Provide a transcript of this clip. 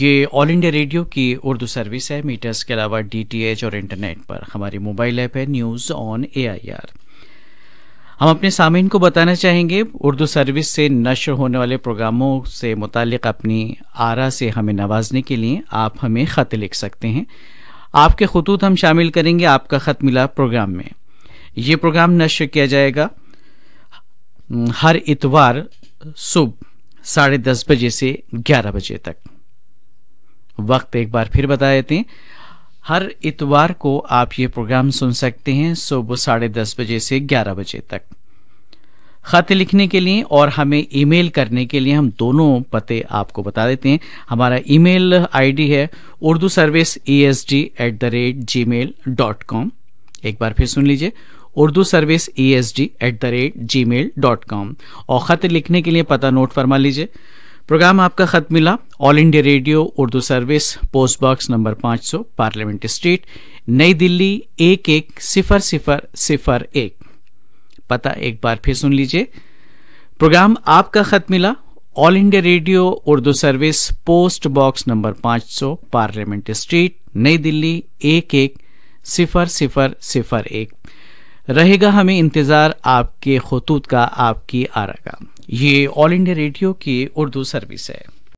ये all India radio की Urdu service है मीटर्स के अलावा डीटीएच और इंटरनेट पर हमारी मोबाइल ऐप है न्यूज़ ऑन एआईआर हम अपने सामीन को बताना चाहेंगे उर्दू सर्विस से नशर होने वाले प्रोग्रामों से मुतक अपनी आरा से हमें नवाजने के लिए आप हमें ख़त लिख सकते हैं आपके खतूत हम शामिल करेंगे आपका ख़त मिला प्रोग्राम में ये प्रोग्राम नशर किया जाएगा हर इतवार सुबह साढ़े दस बजे से ग्यारह बजे तक वक्त एक बार फिर बता देते हैं हर इतवार को आप ये प्रोग्राम सुन सकते हैं सुबह साढ़े दस बजे से ग्यारह बजे तक खत लिखने के लिए और हमें ईमेल करने के लिए हम दोनों पते आपको बता देते हैं हमारा ईमेल आईडी है Urdu service E S D at the rate gmail dot com एक बार फिर सुन लीजिए Urdu service E S D at the rate gmail dot com और ख़त लिखने के लिए पता नोट फरमा लीजिए प्रोग्राम आपका ख़त मिला All India Radio Urdu service post box number 500 Parliament Street Nai Delhi एक एक सिफर सिफर सिफर एक पता एक बार फिर सुन लीजिए प्रोग्राम आपका ख़त मिला All India Radio Urdu service post box number 500 Parliament Street Nai Delhi एक एक सिफर सिफर सिफर एक रहेगा हमें इंतज़ार आपके खतूत का आपकी आरा का ये ऑल इंडिया रेडियो की उर्दू सर्विस है